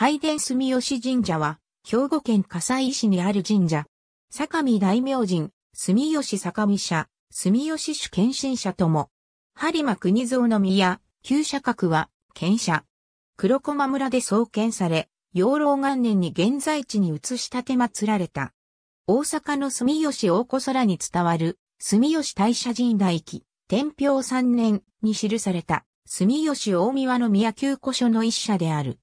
拝殿住吉神社は、兵庫県笠西市にある神社。坂見大明神、住吉坂見社、住吉主献身社とも。播磨国蔵の宮、旧社格は、県社。黒駒村で創建され、養老元年に現在地に移したて祀られた。大阪の住吉大子空に伝わる、住吉大社神大記、天平三年に記された、住吉大宮の宮旧古書の一社である。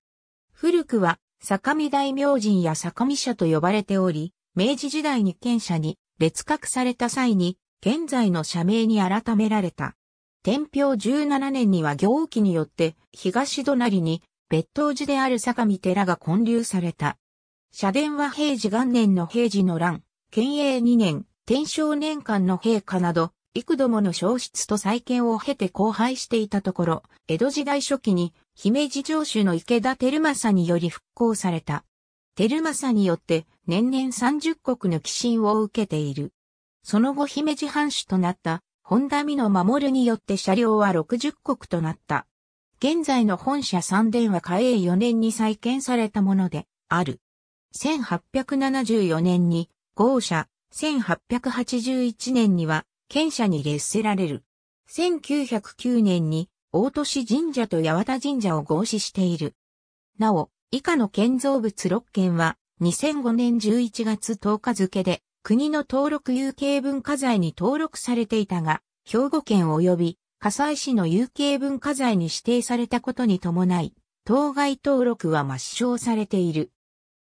古くは、坂見大明神や坂見社と呼ばれており、明治時代に県社に列格された際に、現在の社名に改められた。天平17年には行基によって東隣に別当寺である坂見寺が建立された。社殿は平治元年の平治の乱、県営2年、天正年間の陛下など、幾度もの消失と再建を経て荒廃していたところ、江戸時代初期に姫路城主の池田マ正により復興された。マ正によって年々30国の寄進を受けている。その後姫路藩主となった本田美の守によって車両は60国となった。現在の本社三殿は嘉永4年に再建されたものである。1874年に豪社、1881年には県社に列せられる。1909年に大都市神社と八幡神社を合祀している。なお、以下の建造物6件は、2005年11月10日付で、国の登録有形文化財に登録されていたが、兵庫県及び、加西市の有形文化財に指定されたことに伴い、当該登録は抹消されている。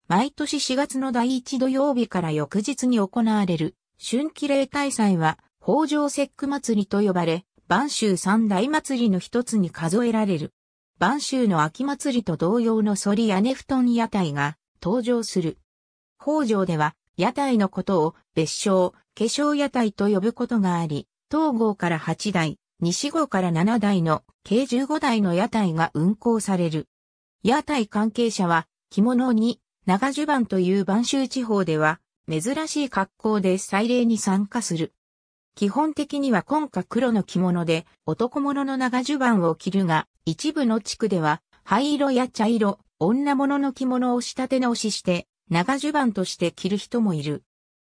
毎年4月の第1土曜日から翌日に行われる、春季例大祭は、北条節句祭りと呼ばれ、晩秋三大祭りの一つに数えられる。晩秋の秋祭りと同様の反り屋根布団屋台が登場する。北条では屋台のことを別称、化粧屋台と呼ぶことがあり、東郷から八代、西郷から七代の計15代の屋台が運行される。屋台関係者は着物に長襦袢という晩秋地方では珍しい格好で祭礼に参加する。基本的には今夏黒の着物で男物の長襦袢を着るが、一部の地区では灰色や茶色、女物の着物を仕立て直しして長襦袢として着る人もいる。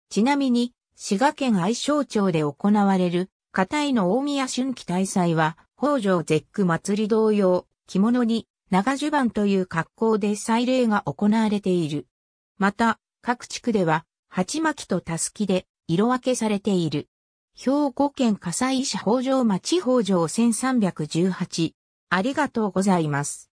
ちなみに、滋賀県愛称町で行われる、片井の大宮春季大祭は、北条絶句祭り同様、着物に長襦袢という格好で祭礼が行われている。また、各地区では、鉢巻きとたすきで色分けされている。兵庫県火災医者北条町北条1318。ありがとうございます。